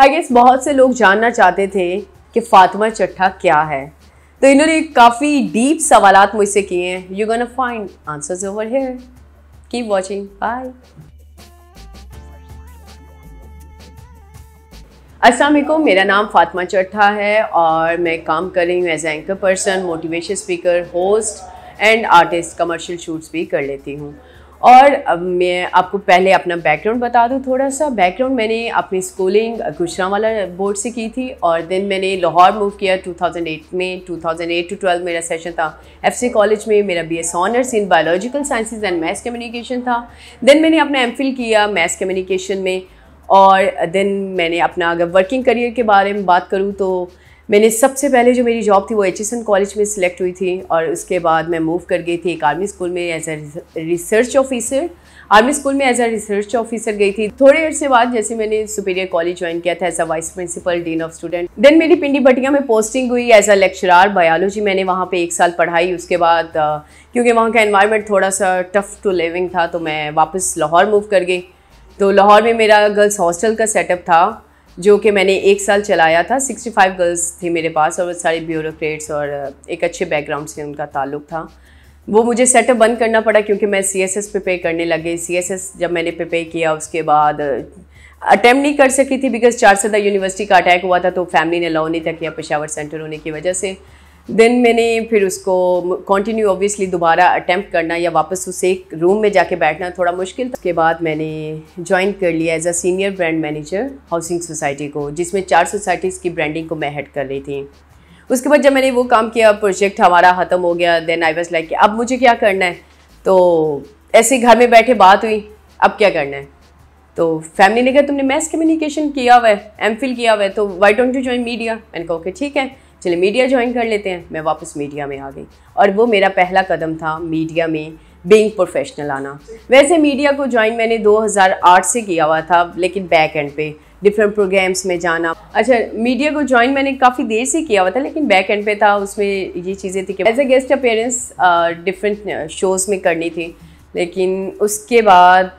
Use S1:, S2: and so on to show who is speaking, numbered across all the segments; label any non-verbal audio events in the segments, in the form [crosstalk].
S1: I guess बहुत से लोग जानना चाहते थे कि फातिमा चट्ठा क्या है तो इन्होंने काफ़ी डीप सवाल मुझसे किए हैं you gonna find answers over here keep watching bye Aslam मेरा नाम फातिमा चट्ठा है और मैं काम कर रही हूँ as anchor person motivation speaker host and artist commercial shoots भी कर लेती हूँ और मैं आपको पहले अपना बैकग्राउंड बता दूँ थोड़ा सा बैकग्राउंड मैंने अपनी स्कूलिंग गुजरावाला बोर्ड से की थी और देन मैंने लाहौर मूव किया 2008 में 2008 टू 12 मेरा सेशन था एफसी कॉलेज में मेरा BS honours in biological sciences and maths communication था देन मैंने अपना एम किया मैथ्स कम्युनिकेशन में और देन मैंने अपना अगर वर्किंग करियर के बारे में बात करूँ तो मैंने सबसे पहले जो मेरी जॉब थी वो एच कॉलेज में सिलेक्ट हुई थी और उसके बाद मैं मूव कर गई थी एक आर्मी स्कूल में as a research officer army school में एज ए रिसर्च ऑफिसर गई थी थोड़े अर्से बाद जैसे मैंने सुपीरियर कॉलेज ज्वाइन किया था as a vice principal dean of student then मेरी पिंडी भटिया में पोस्टिंग हुई एज अ लेक्चरार बायोलॉजी मैंने वहाँ पे एक साल पढ़ाई उसके बाद क्योंकि वहाँ का इन्वायरमेंट थोड़ा सा टफ टू लिविंग था तो मैं वापस लाहौर मूव कर गई तो लाहौर में मेरा गर्ल्स हॉस्टल का सेटअप था जो कि मैंने एक साल चलाया था 65 गर्ल्स थी मेरे पास और सारे ब्यूरोक्रेट्स और एक अच्छे बैकग्राउंड से उनका ताल्लुक था वो मुझे सेटअप बंद करना पड़ा क्योंकि मैं सी एस एस करने लगे सी एस एस जब मैंने प्रिपेयर किया उसके बाद अटैम्प्ट नहीं कर सकी थी बिकॉज चार सदा यूनिवर्सिटी का अटैक हुआ था तो फैमिली ने अलाउ नहीं था किया पेशावर सेंटर होने की वजह से देन मैंने फिर उसको कंटिन्यू ऑब्वियसली दोबारा अटैम्प्ट करना या वापस उसे रूम में जाके बैठना थोड़ा मुश्किल था उसके बाद मैंने ज्वाइन कर लिया as a senior brand manager housing society को जिसमें चार सोसाइटीज़ की ब्रांडिंग को मैं हेड कर रही थी उसके बाद जब मैंने वो काम किया प्रोजेक्ट हमारा ख़त्म हो गया देन आई वॉज लाइक अब मुझे क्या करना है तो ऐसे घर में बैठे बात हुई अब क्या करना है तो फैमिली ने कहा तुमने मैस कम्युनिकेशन किया हुआ है एम किया हुआ है तो why don't you join media मैंने कहा ओके ठीक है चले मीडिया ज्वाइन कर लेते हैं मैं वापस मीडिया में आ गई और वो मेरा पहला कदम था मीडिया में बीइंग प्रोफेशनल आना वैसे मीडिया को ज्वाइन मैंने 2008 से किया हुआ था लेकिन बैक एंड पे डिफरेंट प्रोग्राम्स में जाना अच्छा मीडिया को ज्वाइन मैंने काफ़ी देर से किया हुआ था लेकिन बैक एंड पे था उसमें ये चीज़ें थी कि as a guest appearance different shows में करनी थी लेकिन उसके बाद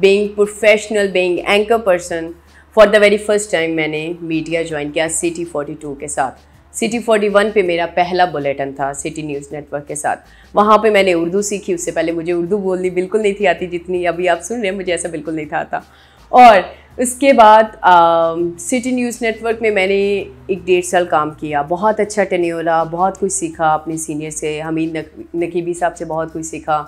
S1: being professional being anchor person for the very first time मैंने मीडिया ज्वाइन किया सिटी 42 के साथ सिटी 41 पे मेरा पहला बुलेटिन था सिटी न्यूज़ नेटवर्क के साथ वहाँ पे मैंने उर्दू सीखी उससे पहले मुझे उर्दू बोलनी बिल्कुल नहीं थी आती जितनी अभी आप सुन रहे हैं मुझे ऐसा बिल्कुल नहीं था आता और उसके बाद सिटी न्यूज़ नेटवर्क में मैंने एक डेढ़ साल काम किया बहुत अच्छा टेन्योरा बहुत कुछ सीखा अपने सीनियर से हमीद नक, नकीबी साहब से बहुत कुछ सीखा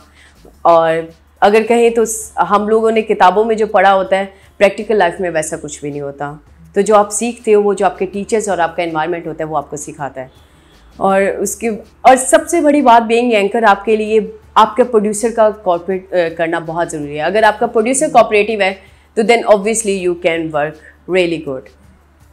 S1: और अगर कहें तो हम लोगों ने किताबों में जो पढ़ा होता है प्रैक्टिकल लाइफ में वैसा कुछ भी नहीं होता तो जो आप सीखते हो वो जो आपके टीचर्स और आपका इन्वायरमेंट होता है वो आपको सिखाता है और उसके और सबसे बड़ी बात बीइंग एंकर आपके लिए आपके प्रोड्यूसर का कॉपरेट करना बहुत ज़रूरी है अगर आपका प्रोड्यूसर कॉपरेटिव है तो then obviously you can work really good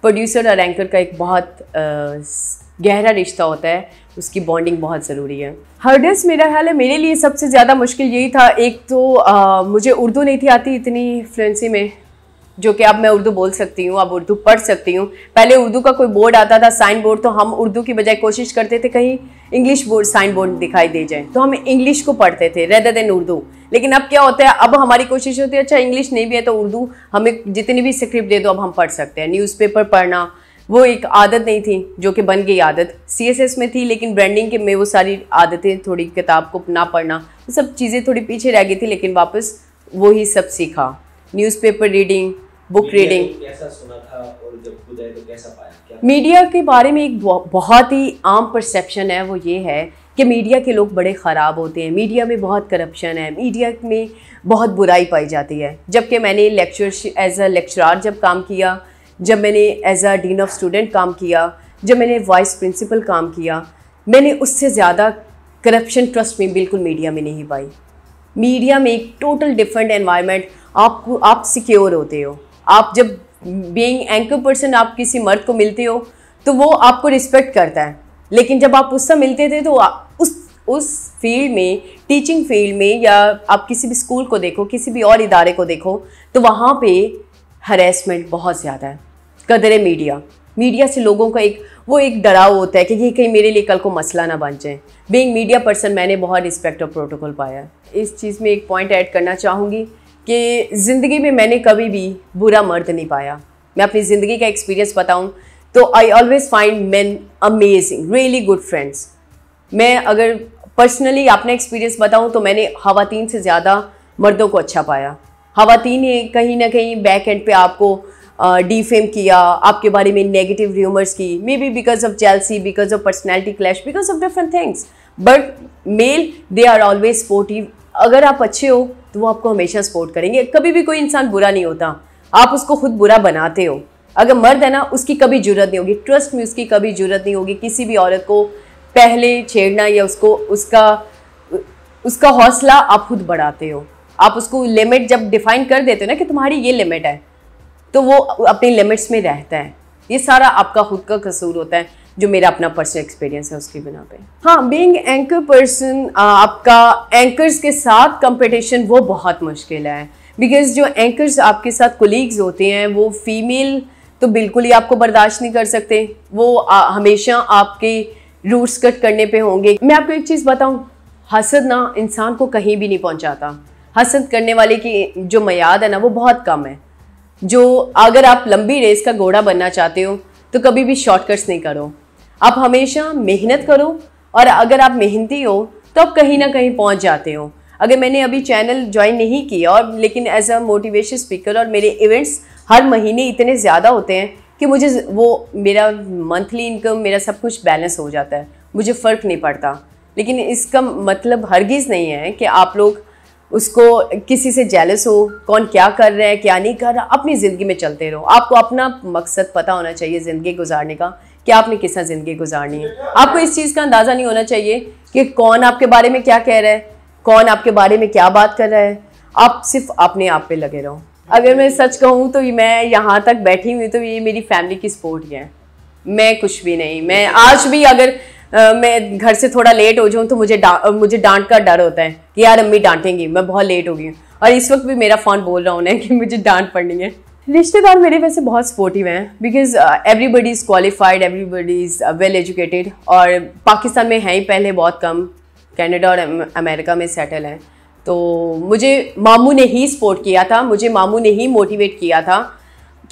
S1: producer और एंकर का एक बहुत गहरा रिश्ता होता है उसकी बॉन्डिंग बहुत ज़रूरी है हर्डस मेरा ख्याल है मेरे लिए सबसे ज़्यादा मुश्किल यही था एक तो आ, मुझे उर्दू नहीं थी आती इतनी फ्लुएंसी में जो कि अब मैं उर्दू बोल सकती हूँ अब उर्दू पढ़ सकती हूँ पहले उर्दू का कोई बोर्ड आता था साइन बोर्ड तो हम उर्दू की बजाय कोशिश करते थे कहीं इंग्लिश बोर्ड साइन बोर्ड दिखाई दे जाए तो हम इंग्लिश को पढ़ते थे रेदर देन उर्दू लेकिन अब क्या होता है अब हमारी कोशिश होती है अच्छा इंग्लिश नहीं भी है तो उर्दू हमें जितनी भी स्क्रिप्ट दे दो अब हम पढ़ सकते हैं न्यूज़पेपर पढ़ना वो एक आदत नहीं थी जो कि बन गई आदत एस में थी लेकिन ब्रांडिंग के में वो सारी आदतें थोड़ी किताब को ना पढ़ना वो सब चीज़ें थोड़ी पीछे रह गई थी लेकिन वापस वो ही सब सीखा newspaper reading book reading media के बारे में एक बहुत ही आम परसेप्शन है वो ये है कि मीडिया के लोग बड़े ख़राब होते हैं मीडिया में बहुत करप्शन है मीडिया में बहुत बुराई पाई जाती है जबकि मैंने लेक्चर एज अ लेक्चरार जब काम किया जब मैंने as a dean of student काम किया जब मैंने वाइस प्रिंसिपल काम किया मैंने उससे ज़्यादा करप्शन ट्रस्ट में बिल्कुल मीडिया में नहीं पाई मीडिया में एक टोटल डिफरेंट एनवायरनमेंट आपको आप सिक्योर होते हो आप जब बीइंग एंकर पर्सन आप किसी मर्द को मिलते हो तो वो आपको रिस्पेक्ट करता है लेकिन जब आप उससे मिलते थे तो उस उस फील्ड में टीचिंग फील्ड में या आप किसी भी स्कूल को देखो किसी भी और इदारे को देखो तो वहाँ पे हरेसमेंट बहुत ज़्यादा है कदर मीडिया मीडिया से लोगों का एक वो एक डराव होता है कि ये कहीं मेरे लिए कल को मसला ना बन जाए बीइंग मीडिया पर्सन मैंने बहुत रिस्पेक्ट और प्रोटोकॉल पाया इस चीज़ में एक पॉइंट ऐड करना चाहूँगी कि ज़िंदगी में मैंने कभी भी बुरा मर्द नहीं पाया मैं अपनी ज़िंदगी का एक्सपीरियंस बताऊँ तो I always find man amazing really good friends मैं अगर पर्सनली अपना एक्सपीरियंस बताऊँ तो मैंने खातन से ज़्यादा मर्दों को अच्छा पाया खातन ने कहीं ना कहीं बैक एंड पे आपको डिफेम uh, किया आपके बारे में नेगेटिव र्यूमर्स की maybe because of jealousy because of personality clash because of different things but male they are always supportive अगर आप अच्छे हो तो वो आपको हमेशा सपोर्ट करेंगे कभी भी कोई इंसान बुरा नहीं होता आप उसको खुद बुरा बनाते हो अगर मर्द है ना उसकी कभी जरूरत नहीं होगी ट्रस्ट में उसकी कभी जरूरत नहीं होगी किसी भी औरत को पहले छेड़ना या उसको उसका उसका हौसला आप खुद बढ़ाते हो आप उसको लिमिट जब डिफाइन कर देते हो ना कि तुम्हारी ये लिमिट है तो वो अपनी लिमिट्स में रहता है ये सारा आपका खुद का कसूर होता है जो मेरा अपना पर्सनल एक्सपीरियंस है उसकी बिना पे हाँ बींग एंकर पर्सन आपका एंकर्स के साथ कंपटीशन वो बहुत मुश्किल है बिकॉज जो एंकर्स आपके साथ कोलीग्स होते हैं वो फीमेल तो बिल्कुल ही आपको बर्दाश्त नहीं कर सकते वो आ, हमेशा आपके रूट्स कट करने पे होंगे मैं आपको एक चीज़ बताऊँ हसद ना इंसान को कहीं भी नहीं पहुँचाता हसद करने वाले की जो मैद है ना वो बहुत कम है जो अगर आप लंबी रेस का घोड़ा बनना चाहते हो तो कभी भी शॉर्टकट्स नहीं करो आप हमेशा मेहनत करो और अगर आप मेहनती हो तो आप कहीं ना कहीं पहुंच जाते हो अगर मैंने अभी चैनल ज्वाइन नहीं किया और लेकिन एज अ मोटिवेशन स्पीकर और मेरे इवेंट्स हर महीने इतने ज़्यादा होते हैं कि मुझे वो मेरा मंथली इनकम मेरा सब कुछ बैलेंस हो जाता है मुझे फ़र्क नहीं पड़ता लेकिन इसका मतलब हरगिज़ नहीं है कि आप लोग उसको किसी से जेलस हो कौन क्या कर रहा है क्या नहीं कर रहा अपनी ज़िंदगी में चलते रहो आपको अपना मकसद पता होना चाहिए ज़िंदगी गुजारने का कि आपने किस तरह ज़िंदगी गुजारनी है आपको इस चीज़ का अंदाज़ा नहीं होना चाहिए कि कौन आपके बारे में क्या कह रहा है कौन आपके बारे में क्या बात कर रहा है आप सिर्फ अपने आप पे लगे रहो अगर मैं सच कहूँ तो मैं यहाँ तक बैठी हुई तो ये मेरी फैमिली की सपोर्ट ही है मैं कुछ भी नहीं मैं आज भी अगर आ, मैं घर से थोड़ा लेट हो जाऊँ तो मुझे डा, मुझे डांट का डर होता है कि यार अम्मी डांटेंगी मैं बहुत लेट हो गई हूँ और इस वक्त भी मेरा फ़ोन बोल रहा हूँ उन्हें कि मुझे डांट पड़नी है रिश्तेदार मेरे वैसे बहुत सपोर्टिव हैं because everybody is qualified everybody is well educated और पाकिस्तान में हैं ही पहले बहुत कम कैनेडा और अमेरिका में सेटल हैं तो मुझे मामू ने ही सपोर्ट किया था मुझे मामू ने ही मोटिवेट किया था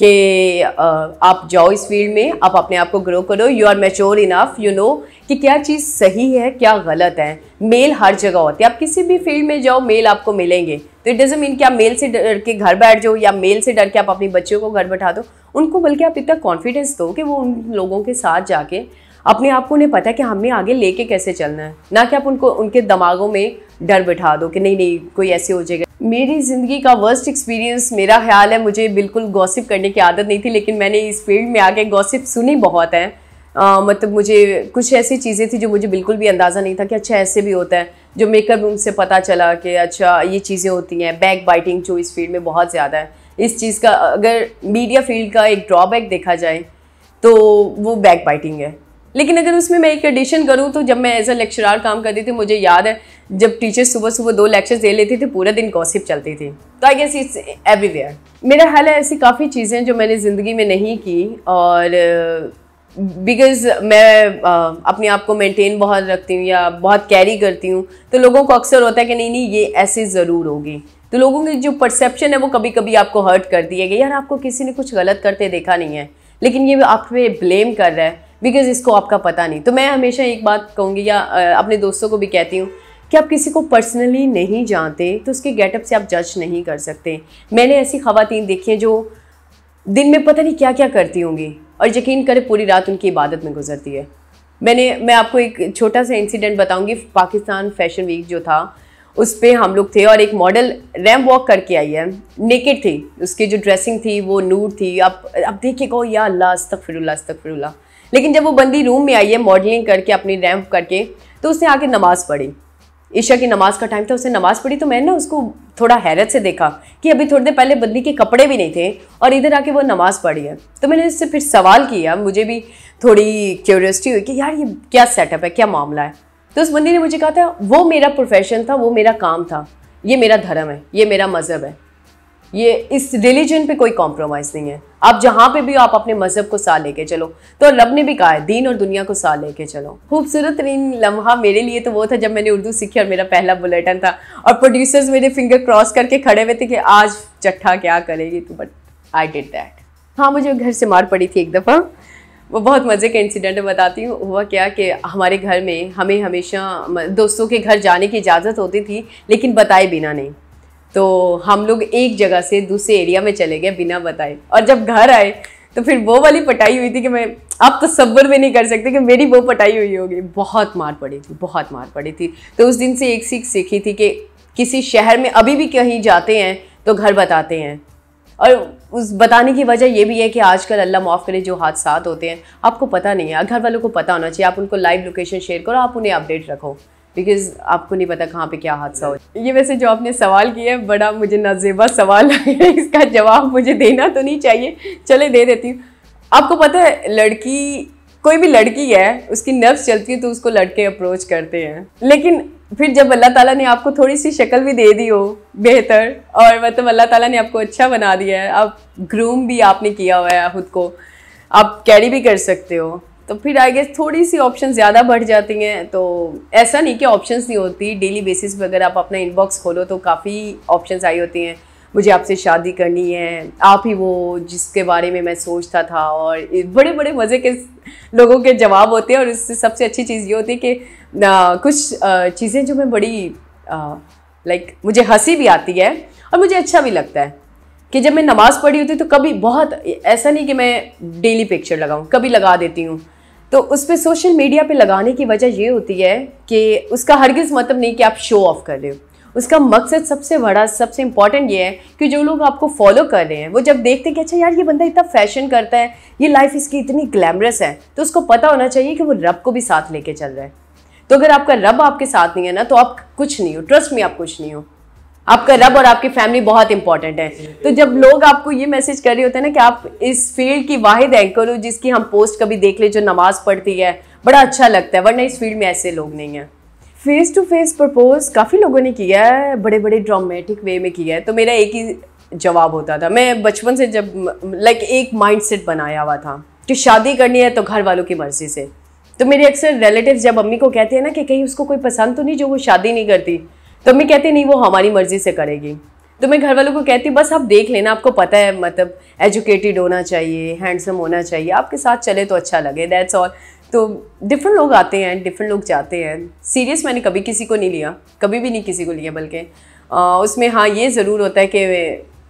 S1: कि आप जाओ इस फील्ड में आप अपने आप को ग्रो करो you are mature enough you know कि क्या चीज़ सही है क्या गलत है मेल हर जगह होती है आप किसी भी फील्ड में जाओ मेल आपको मिलेंगे तो इट डजन मीन कि आप मेल से डर के घर बैठ जाओ या मेल से डर के आप अपनी बच्चों को घर बैठा दो उनको बल्कि आप इतना कॉन्फिडेंस दो कि वो उन लोगों के साथ जाके अपने आप को उन्हें पता है कि हमें आगे लेके कैसे चलना है ना कि आप उनको उनके दिमागों में डर बैठा दो कि नहीं नहीं कोई ऐसे हो जाएगा मेरी ज़िंदगी का वर्स्ट एक्सपीरियंस मेरा ख्याल है मुझे बिल्कुल गॉसिप करने की आदत नहीं थी लेकिन मैंने इस फील्ड में आके गॉसिप सुनी बहुत है आ, मतलब मुझे कुछ ऐसी चीज़ें थी जो मुझे बिल्कुल भी अंदाज़ा नहीं था कि अच्छा ऐसे भी होता है जो मेकअप रूम से पता चला कि अच्छा ये चीज़ें होती हैं बैक बाइटिंग जो इस फील्ड में बहुत ज़्यादा है इस चीज़ का अगर मीडिया फील्ड का एक ड्रॉबैक देखा जाए तो वो बैक बाइटिंग है लेकिन अगर उसमें मैं एक एडिशन करूँ तो जब मैं एज अ लेक्चरार काम करती थी मुझे याद है जब टीचर्स सुबह सुबह दो लेक्चर्स दे लेते थे पूरा दिन गॉसिप चलती थी तो आई गेस इट्स एवरीवेयर मेरा हाल है ऐसी काफ़ी चीज़ें जो मैंने ज़िंदगी में नहीं की और बिकॉज मैं आ, अपने आप को मेंटेन बहुत रखती हूँ या बहुत कैरी करती हूँ तो लोगों को अक्सर होता है कि नहीं नहीं ये ऐसे ज़रूर होगी तो लोगों की जो परसेप्शन है वो कभी कभी आपको हर्ट करती है कि यार आपको किसी ने कुछ गलत करते देखा नहीं है लेकिन ये आप पे ब्लेम कर रहा है बिकॉज इसको आपका पता नहीं तो मैं हमेशा एक बात कहूँगी या अपने दोस्तों को भी कहती हूँ कि आप किसी को पर्सनली नहीं जानते तो उसके गेटअप से आप जज नहीं कर सकते मैंने ऐसी खातन देखी हैं जो दिन में पता नहीं क्या क्या करती होंगी और यकीन करें पूरी रात उनकी इबादत में गुजरती है मैंने मैं आपको एक छोटा सा इंसिडेंट बताऊंगी पाकिस्तान फैशन वीक जो था उस पर हम लोग थे और एक मॉडल रैम वॉक करके आई है नेकेड थी उसकी जो ड्रेसिंग थी वो नूर थी आप अब देखिए कहो या अल्लाह अस्तक फिर अस्तक फिरुल्ला लेकिन जब वो बंदी रूम में आई है मॉडलिंग करके अपनी रैम्प करके तो उसने आके नमाज़ पढ़ी ईशा की नमाज का टाइम था उसने नमाज़ पढ़ी तो मैंने ना उसको थोड़ा हैरत से देखा कि अभी थोड़ी देर पहले बंदी के कपड़े भी नहीं थे और इधर आके वो नमाज़ पढ़ी है तो मैंने उससे फिर सवाल किया मुझे भी थोड़ी क्यूरियसिटी हुई कि यार ये क्या सेटअप है क्या मामला है तो उस बंदी ने मुझे कहा था वो मेरा प्रोफेशन था वो मेरा काम था ये मेरा धर्म है ये मेरा मज़हब है ये इस रिलीजन पे कोई कॉम्प्रोमाइज़ नहीं है आप जहाँ पे भी आप अपने मज़हब को साथ लेके चलो तो रब ने भी कहा है दीन और दुनिया को साथ लेके चलो खूबसूरत तरीन लम्हा मेरे लिए तो वो था जब मैंने उर्दू सीखी और मेरा पहला बुलेटिन था और प्रोड्यूसर्स मेरे फिंगर क्रॉस करके खड़े हुए थे कि आज चट्ठा क्या करेगी तो बट आई डिड दैट हाँ मुझे घर से मार पड़ी थी एक दफ़ा वो बहुत मज़े के इंसिडेंट बताती हूँ हुआ क्या कि हमारे घर में हमें हमेशा दोस्तों के घर जाने की इजाज़त होती थी लेकिन बताए बिना नहीं तो हम लोग एक जगह से दूसरे एरिया में चले गए बिना बताए और जब घर आए तो फिर वो वाली पटाई हुई थी कि मैं आप तो सब्र भी नहीं कर सकते कि मेरी वो पटाई हुई होगी बहुत मार पड़ी थी बहुत मार पड़ी थी तो उस दिन से एक सीख सीखी थी कि किसी शहर में अभी भी कहीं जाते हैं तो घर बताते हैं और उस बताने की वजह ये भी है कि आजकल अल्लाह माफ़ करे जो हादसा होते हैं आपको पता नहीं है घर वालों को पता होना चाहिए आप उनको लाइव लोकेशन शेयर करो आप उन्हें अपडेट रखो बिकॉज आपको नहीं पता कहाँ पे क्या हादसा हो ये वैसे जो आपने सवाल किया है बड़ा मुझे नजेबा सवाल [laughs] है इसका जवाब मुझे देना तो नहीं चाहिए चले दे देती हूँ आपको पता है लड़की कोई भी लड़की है उसकी नर्व्स चलती है तो उसको लड़के अप्रोच करते हैं लेकिन फिर जब अल्लाह ताला ने आपको थोड़ी सी शक्ल भी दे दी हो बेहतर और मतलब अल्लाह ताला ने आपको अच्छा बना दिया है आप ग्रूम भी आपने किया हुआ है खुद को आप कैरी भी कर सकते हो तो फिर आई गेस थोड़ी सी ऑप्शन ज़्यादा बढ़ जाती हैं तो ऐसा नहीं कि ऑप्शंस नहीं होती डेली बेसिस पर अगर आप अपना इनबॉक्स खोलो तो काफ़ी ऑप्शंस आई होती हैं मुझे आपसे शादी करनी है आप ही वो जिसके बारे में मैं सोचता था और बड़े बड़े मज़े के लोगों के जवाब होते हैं और इससे सबसे अच्छी चीज़ ये होती है कि आ, कुछ चीज़ें जो मैं बड़ी लाइक मुझे हंसी भी आती है और मुझे अच्छा भी लगता है कि जब मैं नमाज़ पढ़ी होती तो कभी बहुत ऐसा नहीं कि मैं डेली पिक्चर लगाऊँ कभी लगा देती हूँ तो उस पर सोशल मीडिया पे लगाने की वजह ये होती है कि उसका हरगिज़ मतलब नहीं कि आप शो ऑफ कर रहे हो उसका मकसद सबसे बड़ा सबसे इंपॉर्टेंट ये है कि जो लोग आपको फॉलो कर रहे हैं वो जब देखते हैं कि अच्छा यार ये बंदा इतना फैशन करता है ये लाइफ इसकी इतनी ग्लैमरस है तो उसको पता होना चाहिए कि वो रब को भी साथ लेके चल रहा है तो अगर आपका रब आपके साथ नहीं है ना तो आप कुछ नहीं हो ट्रस्ट में आप कुछ नहीं हो आपका रब और आपकी फैमिली बहुत इंपॉर्टेंट है तो जब लोग आपको ये मैसेज कर रहे होते हैं ना कि आप इस फील्ड की वाहिद एंकर हो जिसकी हम पोस्ट कभी देख ले जो नमाज पढ़ती है बड़ा अच्छा लगता है वरना इस फील्ड में ऐसे लोग नहीं हैं फेस टू फेस प्रपोज काफ़ी लोगों ने किया है बड़े बड़े ड्रामेटिक वे में किया है तो मेरा एक ही जवाब होता था मैं बचपन से जब लाइक एक माइंड बनाया हुआ था कि शादी करनी है तो घर वालों की मर्ज़ी से तो मेरे अक्सर रिलेटिव जब अम्मी को कहते हैं ना कि कहीं उसको कोई पसंद तो नहीं जो वो शादी नहीं करती तो मम्मी कहती नहीं वो हमारी मर्ज़ी से करेगी तो मैं घर वालों को कहती बस आप देख लेना आपको पता है मतलब एजुकेटेड होना चाहिए हैंडसम होना चाहिए आपके साथ चले तो अच्छा लगे दैट्स ऑल तो डिफरेंट लोग आते हैं डिफरेंट लोग जाते हैं सीरियस मैंने कभी किसी को नहीं लिया कभी भी नहीं किसी को लिया बल्कि उसमें हाँ ये ज़रूर होता है कि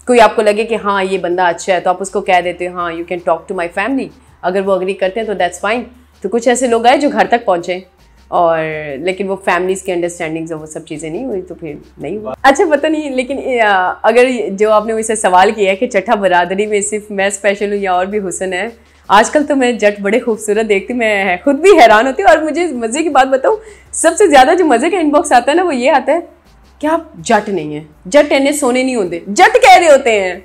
S1: कोई आपको लगे कि हाँ ये बंदा अच्छा है तो आप उसको कह देते हो हाँ you can talk to my family अगर वो अग्री करते हैं तो दैट्स फाइन तो कुछ ऐसे लोग आए जो घर तक पहुँचे और लेकिन वो फैमिलीज़ की अंडरस्टैंडिंग्स वो सब चीज़ें नहीं हुई तो फिर नहीं हुआ अच्छा पता नहीं लेकिन अगर जो आपने मुझसे सवाल किया है कि चट्ठा बरदरी में सिर्फ मैं स्पेशल हूँ या और भी हुसन है आजकल तो मैं जट बड़े खूबसूरत देखती मैं खुद भी हैरान होती हूँ और मुझे मज़े की बात बताऊँ सबसे ज़्यादा जो मज़े का इनबॉक्स आता है ना वो ये आता है कि आप जट नहीं हैं जट इन्हें सोने नहीं होते जट कह रहे होते हैं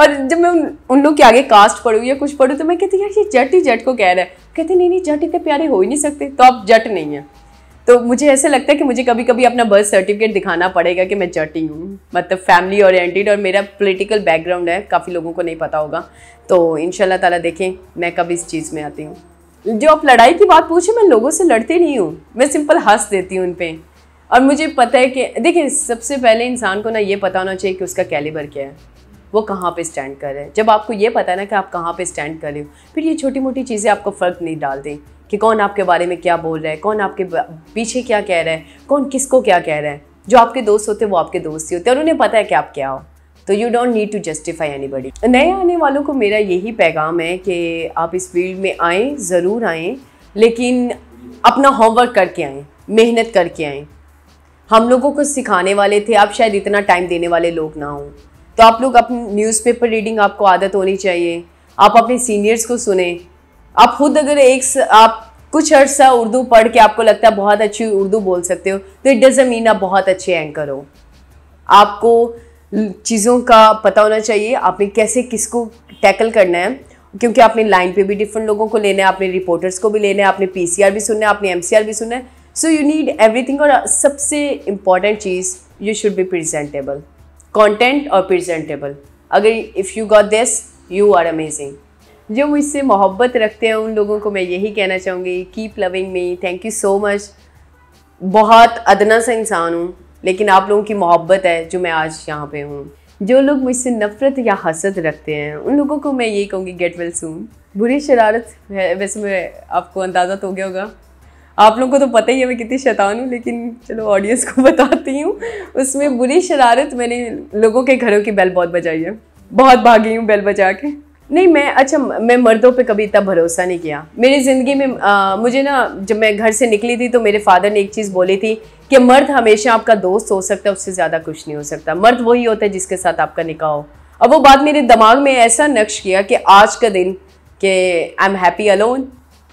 S1: और जब मैं उन उन लोग के आगे कास्ट पढ़ूँ या कुछ पढ़ूँ तो मैं कहती यार ये जट ही जट को कह रहा है कहते नहीं नहीं जट इतने प्यारे हो ही नहीं सकते तो आप जट नहीं हैं तो मुझे ऐसे लगता है कि मुझे कभी कभी अपना बर्थ सर्टिफिकेट दिखाना पड़ेगा कि मैं जट ही हूँ मतलब फैमिली ओरिएंटेड और मेरा पॉलिटिकल बैकग्राउंड है काफ़ी लोगों को नहीं पता होगा तो इन ताला देखें मैं कब इस चीज़ में आती हूँ जो आप लड़ाई की बात पूछें मैं लोगों से लड़ती नहीं हूँ मैं सिंपल हंस देती हूँ उन पर और मुझे पता है कि देखिए सबसे पहले इंसान को ना ये पता होना चाहिए कि उसका कैलिबर क्या है वो कहाँ पे स्टैंड कर रहे हैं जब आपको ये पता है ना कि आप कहाँ पे स्टैंड कर रहे हो फिर ये छोटी मोटी चीज़ें आपको फ़र्क नहीं डालती कि कौन आपके बारे में क्या बोल रहा है कौन आपके पीछे क्या कह रहा है कौन किसको क्या कह रहा है जो आपके दोस्त होते हैं वो आपके दोस्त ही होते हैं और उन्हें पता है कि आप क्या हो तो you don't need to justify anybody नए आने वालों को मेरा यही पैगाम है कि आप इस फील्ड में आएँ ज़रूर आएँ लेकिन अपना होमवर्क करके आएँ मेहनत करके आएँ हम लोगों को सिखाने वाले थे आप शायद इतना टाइम देने वाले लोग ना हों तो आप लोग अपनी न्यूज़पेपर रीडिंग आपको आदत होनी चाहिए आप अपने सीनियर्स को सुने आप खुद अगर एक स, आप कुछ अर्सा उर्दू पढ़ के आपको लगता है बहुत अच्छी उर्दू बोल सकते हो तो इट डज़ मीन आप बहुत अच्छे एंकर हो आपको चीज़ों का पता होना चाहिए आपने कैसे किसको टैकल करना है क्योंकि आपने लाइन पे भी डिफरेंट लोगों को लेना है आपने रिपोर्टर्स को भी लेना है आपने पी भी सुनना है आपने एम भी सुनना है सो यू नीड एवरीथिंग और सबसे इम्पॉर्टेंट चीज़ you should be presentable content और प्रजेंटेबल अगर if you got this you are amazing जो मुझसे मोहब्बत रखते हैं उन लोगों को मैं यही कहना चाहूँगी keep loving me thank you so much बहुत अदना सा इंसान हूँ लेकिन आप लोगों की मोहब्बत है जो मैं आज यहाँ पे हूँ जो लोग मुझसे नफ़रत या हसद रखते हैं उन लोगों को मैं यही कहूँगी गेट वेल सून बुरी शरारत वैसे मैं आपको अंदाज़ा तो हो गया होगा आप लोगों को तो पता ही है मैं कितनी शैतान हूँ लेकिन चलो ऑडियंस को [laughs] बताती हूँ उसमें बुरी शरारत मैंने लोगों के घरों की बेल बहुत बजाई है बहुत भागी हूँ बेल बजा के नहीं मैं अच्छा मैं मर्दों पे कभी इतना भरोसा नहीं किया मेरी ज़िंदगी में आ, मुझे ना जब मैं घर से निकली थी तो मेरे फादर ने एक चीज़ बोली थी कि मर्द हमेशा आपका दोस्त हो सकता है उससे ज़्यादा कुछ नहीं हो सकता मर्द वही होता है जिसके साथ आपका निकाह हो अब वो बात मेरे दिमाग में ऐसा नक्श किया कि आज का दिन कि I am happy alone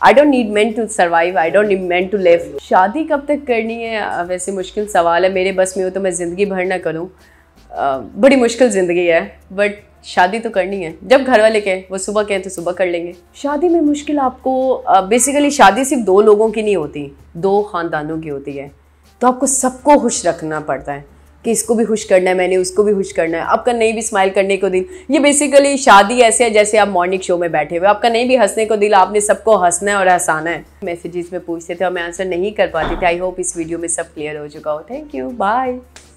S1: I don't need man to survive I don't need man to live शादी कब तक करनी है वैसे मुश्किल सवाल है मेरे बस में हो तो मैं ज़िंदगी भर ना करूँ बड़ी मुश्किल ज़िंदगी है बट शादी तो करनी है जब घर वाले कहें वो सुबह कहें तो सुबह कर लेंगे शादी में मुश्किल आपको बेसिकली शादी सिर्फ दो लोगों की नहीं होती दो ख़ानदानों की होती है तो आपको सबको खुश रखना पड़ता है कि इसको भी खुश करना है मैंने उसको भी खुश करना है आपका नहीं भी स्माइल करने को दिल ये बेसिकली शादी ऐसे है जैसे आप मॉर्निंग शो में बैठे हुए आपका नहीं भी हंसने को दिल आपने सबको हंसना है और हंसाना है मैसेजेस में पूछते थे और मैं आंसर नहीं कर पाती थी आई होप इस वीडियो में सब क्लियर हो चुका हो थैंक यू बाय